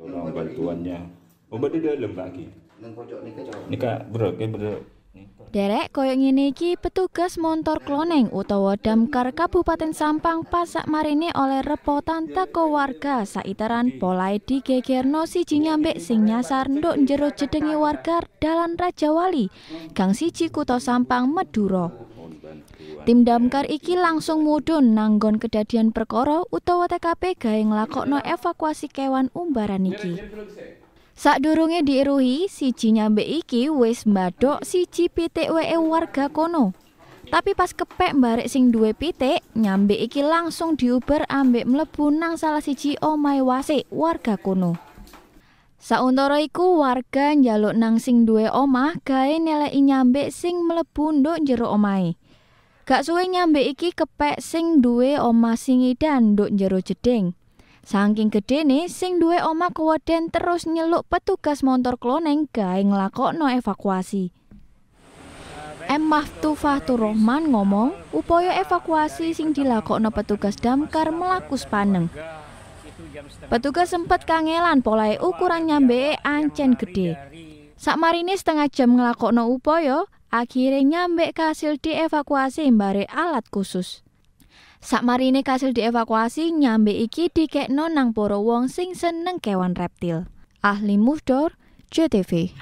tolong bantuannya obat dalam lagi nikah bro kayak bro Derek koyo ngene iki petugas montor kloneng utawa damkar Kabupaten Sampang pasak marine oleh repotan teko warga saiteran Polai di siji nyambek sing nyasar nduk njero jedenge warga dalan wali Gang siji Kuto Sampang Meduro Tim ya, damkar gitu. iki langsung mudhun nanggon kedadian perkara utawa TKP gawe nglakokno evakuasi kewan umbaran iki. durunge diiruhi, siji nyambe iki wis mbadok siji PTWE warga kono. Tapi pas kepek mbarek sing duwe pitik, nyambe iki langsung diuber ambek mlebu nang salah siji omahe wasik warga kono. Sauntara iku warga njaluk nang sing duwe omah gawe neleki nyambe sing mlebu nduk jero omahe. Gak suwe nyambe iki kepek sing duwe oma singidan nduk jero jeding. Saking nih, sing duwe oma kewaden terus nyeluk petugas motor kloneng ngelakok no evakuasi. M. Mahtufatur Rohman ngomong, upaya evakuasi sing dilakok no petugas damkar melaku paneng. Petugas sempat kangelan polahe ukuran nyambe e ancen gede. marini setengah jam ngelakok no upaya, Akhirnya nyambek kasil dievakuasi mbare alat khusus. Sakmarine kasil dievakuasi nyambek iki dikekno nang poro wong sing seneng kewan reptil. Ahli Mufdor, JTV.